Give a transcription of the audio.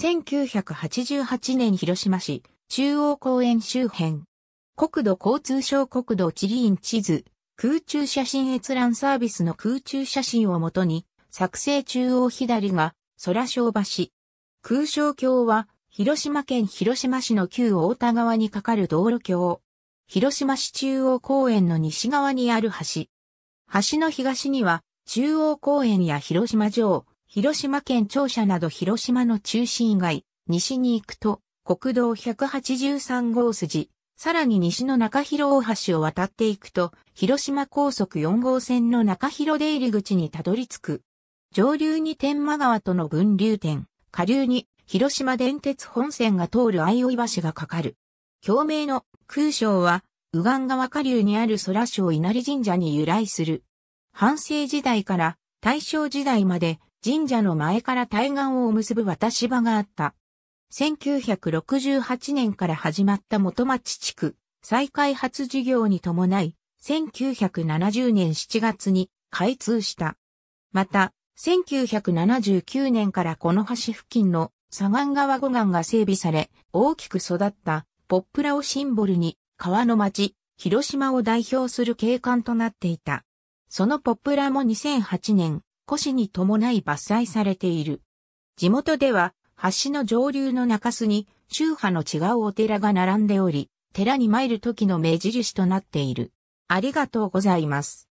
1988年広島市、中央公園周辺。国土交通省国土地理院地図、空中写真閲覧サービスの空中写真をもとに、作成中央左が、空小橋。空小橋は、広島県広島市の旧大田川に架かる道路橋。広島市中央公園の西側にある橋。橋の東には、中央公園や広島城、広島県庁舎など広島の中心街、西に行くと、国道183号筋、さらに西の中広大橋を渡っていくと、広島高速4号線の中広出入り口にたどり着く。上流に天満川との分流点、下流に広島電鉄本線が通る相生橋がかかる。共鳴の空章は、右岸川下流にある空章稲荷神社に由来する。半世時代から大正時代まで神社の前から対岸を結ぶ渡し場があった。1968年から始まった元町地区再開発事業に伴い、1970年7月に開通した。また、1979年からこの橋付近の左岸川護岸が整備され、大きく育ったポップラをシンボルに、川の町、広島を代表する景観となっていた。そのポップラも2008年、越しに伴い伐採されている。地元では、橋の上流の中州に、宗派の違うお寺が並んでおり、寺に参る時の目印となっている。ありがとうございます。